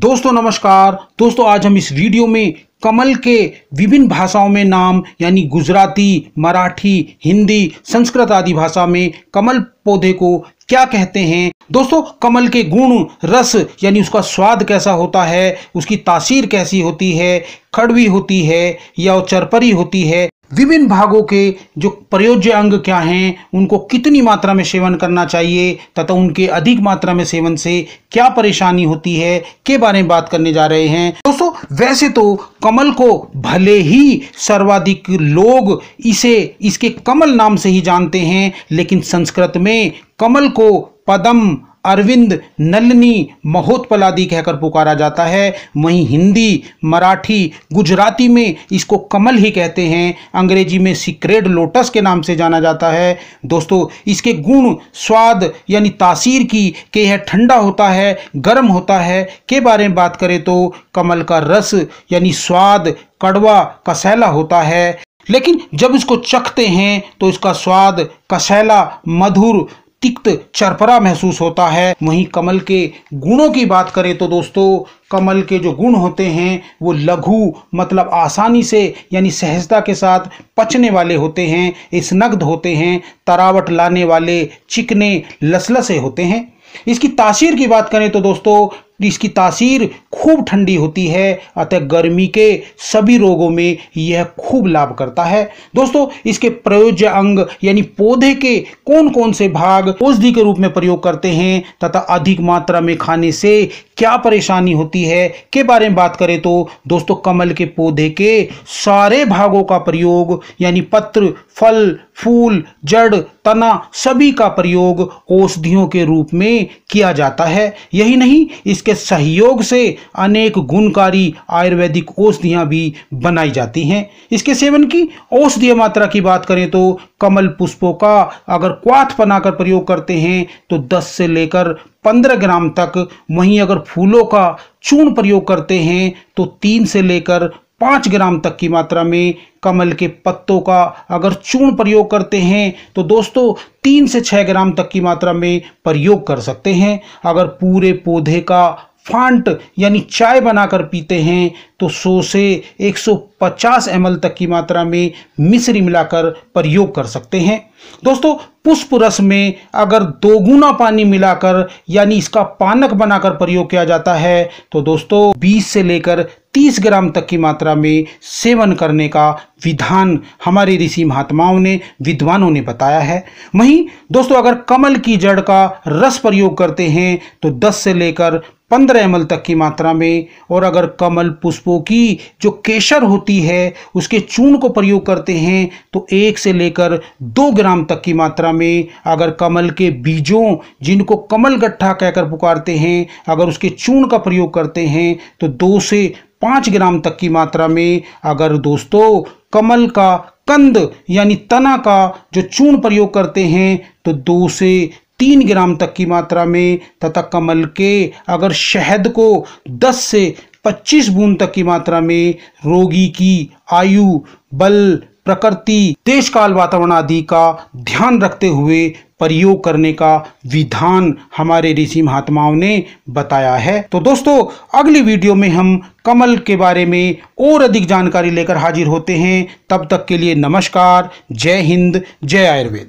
दोस्तों नमस्कार दोस्तों आज हम इस वीडियो में कमल के विभिन्न भाषाओं में नाम यानी गुजराती मराठी हिंदी संस्कृत आदि भाषा में कमल पौधे को क्या कहते हैं दोस्तों कमल के गुण रस यानी उसका स्वाद कैसा होता है उसकी तासीर कैसी होती है खड़वी होती है या चरपरी होती है विभिन्न भागों के जो प्रयोज्य अंग क्या हैं उनको कितनी मात्रा में सेवन करना चाहिए तथा उनके अधिक मात्रा में सेवन से क्या परेशानी होती है के बारे में बात करने जा रहे हैं दोस्तों वैसे तो कमल को भले ही सर्वाधिक लोग इसे इसके कमल नाम से ही जानते हैं लेकिन संस्कृत में कमल को पदम अरविंद नलनी महोत्पलादी कहकर पुकारा जाता है वहीं हिंदी मराठी गुजराती में इसको कमल ही कहते हैं अंग्रेजी में सीक्रेड लोटस के नाम से जाना जाता है दोस्तों इसके गुण स्वाद यानी तासीर की के यह ठंडा होता है गर्म होता है के बारे में बात करें तो कमल का रस यानी स्वाद कड़वा कसैला होता है लेकिन जब इसको चखते हैं तो इसका स्वाद कसैला मधुर तिक्त चरपरा महसूस होता है वहीं कमल के गुणों की बात करें तो दोस्तों कमल के जो गुण होते हैं वो लघु मतलब आसानी से यानी सहजता के साथ पचने वाले होते हैं स्नग्ध होते हैं तरावट लाने वाले चिकने लसलसे होते हैं इसकी तासीर की बात करें तो दोस्तों इसकी तासीर खूब ठंडी होती है अतः गर्मी के सभी रोगों में यह खूब लाभ करता है दोस्तों इसके प्रयोज्य अंग यानी पौधे के कौन कौन से भाग औषधि के रूप में प्रयोग करते हैं तथा अधिक मात्रा में खाने से क्या परेशानी होती है के बारे में बात करें तो दोस्तों कमल के पौधे के सारे भागों का प्रयोग यानी पत्र फल फूल जड़ तना सभी का प्रयोग औषधियों के रूप में किया जाता है यही नहीं इसके इसके सहयोग से अनेक गुणकारी आयुर्वेदिक औषधियाँ भी बनाई जाती हैं इसके सेवन की औषधीय मात्रा की बात करें तो कमल पुष्पों का अगर क्वाथ बनाकर प्रयोग करते हैं तो 10 से लेकर 15 ग्राम तक वहीं अगर फूलों का चूर्ण प्रयोग करते हैं तो तीन से लेकर पाँच ग्राम तक की मात्रा में कमल के पत्तों का अगर चूर्ण प्रयोग करते हैं तो दोस्तों तीन से छः ग्राम तक की मात्रा में प्रयोग कर सकते हैं अगर पूरे पौधे का फांट यानी चाय बनाकर पीते हैं तो 100 से 150 एम तक की मात्रा में मिश्री मिलाकर प्रयोग कर सकते हैं दोस्तों पुष्प रस में अगर दोगुना पानी मिलाकर यानी इसका पानक बनाकर प्रयोग किया जाता है तो दोस्तों 20 से लेकर 30 ग्राम तक की मात्रा में सेवन करने का विधान हमारे ऋषि महात्माओं ने विद्वानों ने बताया है वहीं दोस्तों अगर कमल की जड़ का रस प्रयोग करते हैं तो 10 से लेकर पंद्रह एम तक की मात्रा में और अगर कमल पुष्पों की जो केशर होती है उसके चून को प्रयोग करते हैं तो एक से लेकर दो ग्राम तक की मात्रा में अगर कमल के बीजों जिनको कमल गट्ठा कहकर पुकारते हैं अगर उसके चून का प्रयोग करते हैं तो दो से पाँच ग्राम तक की मात्रा में अगर दोस्तों कमल का कंद यानी तना का जो चून प्रयोग करते हैं तो दो से तीन ग्राम तक की मात्रा में तथा कमल के अगर शहद को 10 से 25 बूंद तक की मात्रा में रोगी की आयु बल प्रकृति देश काल वातावरण आदि का ध्यान रखते हुए प्रयोग करने का विधान हमारे ऋषि महात्माओं ने बताया है तो दोस्तों अगली वीडियो में हम कमल के बारे में और अधिक जानकारी लेकर हाजिर होते हैं तब तक के लिए नमस्कार जय हिंद जय आयुर्वेद